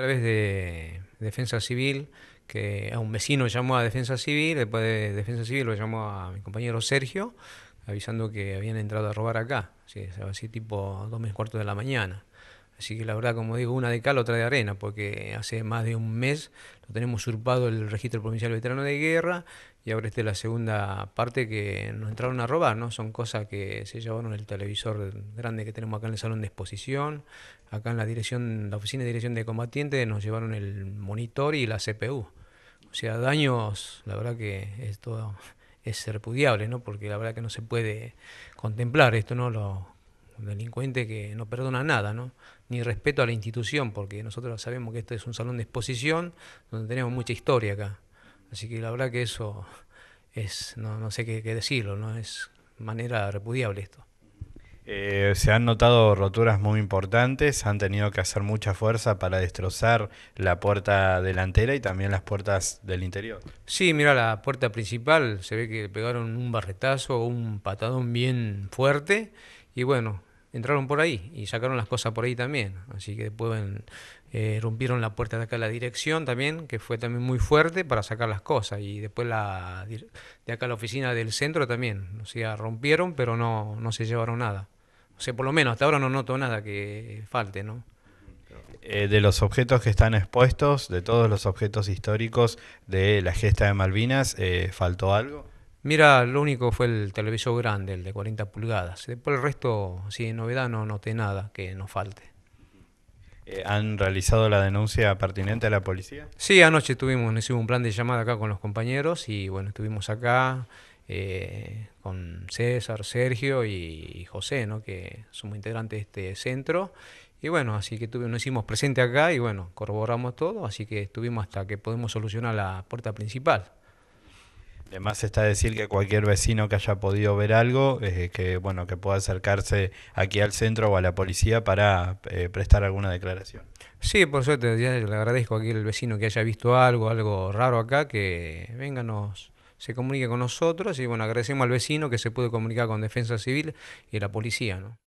través de Defensa Civil, que a un vecino llamó a Defensa Civil, después de Defensa Civil lo llamó a mi compañero Sergio, avisando que habían entrado a robar acá, así tipo dos meses cuartos de la mañana. Así que la verdad, como digo, una de cal, otra de arena, porque hace más de un mes lo tenemos usurpado el registro provincial veterano de guerra y ahora esta es la segunda parte que nos entraron a robar, ¿no? Son cosas que se llevaron el televisor grande que tenemos acá en el salón de exposición, acá en la dirección, la oficina de dirección de combatientes nos llevaron el monitor y la CPU. O sea, daños, la verdad que esto es repudiable, ¿no? Porque la verdad que no se puede contemplar esto, ¿no? Lo, delincuente que no perdona nada, ¿no? Ni respeto a la institución, porque nosotros sabemos que este es un salón de exposición donde tenemos mucha historia acá. Así que la verdad que eso es, no, sé qué, decirlo, ¿no? Es manera repudiable esto. Eh, se han notado roturas muy importantes, han tenido que hacer mucha fuerza para destrozar la puerta delantera y también las puertas del interior. Sí, mira, la puerta principal se ve que pegaron un barretazo un patadón bien fuerte y bueno, entraron por ahí y sacaron las cosas por ahí también. Así que después eh, rompieron la puerta de acá la dirección también, que fue también muy fuerte para sacar las cosas. Y después la, de acá la oficina del centro también. O sea, rompieron, pero no, no se llevaron nada. O sea, por lo menos hasta ahora no noto nada que falte, ¿no? Eh, de los objetos que están expuestos, de todos los objetos históricos de la gesta de Malvinas, eh, ¿faltó algo? Mira, lo único fue el televisor grande, el de 40 pulgadas. Después el resto, sin novedad, no noté nada que nos falte. Eh, ¿Han realizado la denuncia pertinente a la policía? Sí, anoche tuvimos, hicimos un plan de llamada acá con los compañeros y bueno, estuvimos acá eh, con César, Sergio y, José, ¿no? que somos integrantes de este centro. Y bueno, así que tuvimos, nos hicimos presente acá y bueno, corroboramos todo, así que estuvimos hasta que pudimos solucionar la puerta principal. Además está decir que cualquier vecino que haya podido ver algo, eh, que bueno, que pueda acercarse aquí al centro o a la policía para eh, prestar alguna declaración. Sí, por suerte, le agradezco a aquel vecino que haya visto algo, algo raro acá, que venga, se comunique con nosotros y bueno, agradecemos al vecino que se pudo comunicar con Defensa Civil y la policía, ¿no?